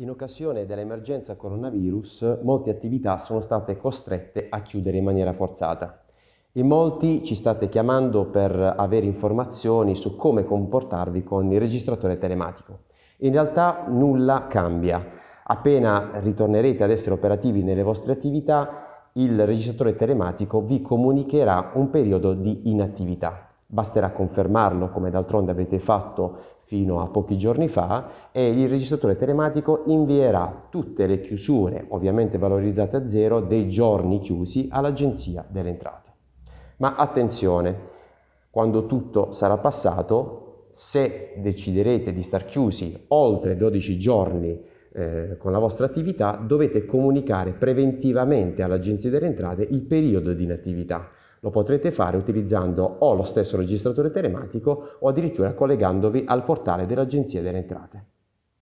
In occasione dell'emergenza coronavirus, molte attività sono state costrette a chiudere in maniera forzata. In molti ci state chiamando per avere informazioni su come comportarvi con il registratore telematico. In realtà nulla cambia. Appena ritornerete ad essere operativi nelle vostre attività, il registratore telematico vi comunicherà un periodo di inattività. Basterà confermarlo, come d'altronde avete fatto fino a pochi giorni fa, e il registratore telematico invierà tutte le chiusure, ovviamente valorizzate a zero, dei giorni chiusi all'Agenzia delle Entrate. Ma attenzione, quando tutto sarà passato, se deciderete di star chiusi oltre 12 giorni eh, con la vostra attività, dovete comunicare preventivamente all'Agenzia delle Entrate il periodo di inattività. Lo potrete fare utilizzando o lo stesso registratore telematico o addirittura collegandovi al portale dell'Agenzia delle Entrate.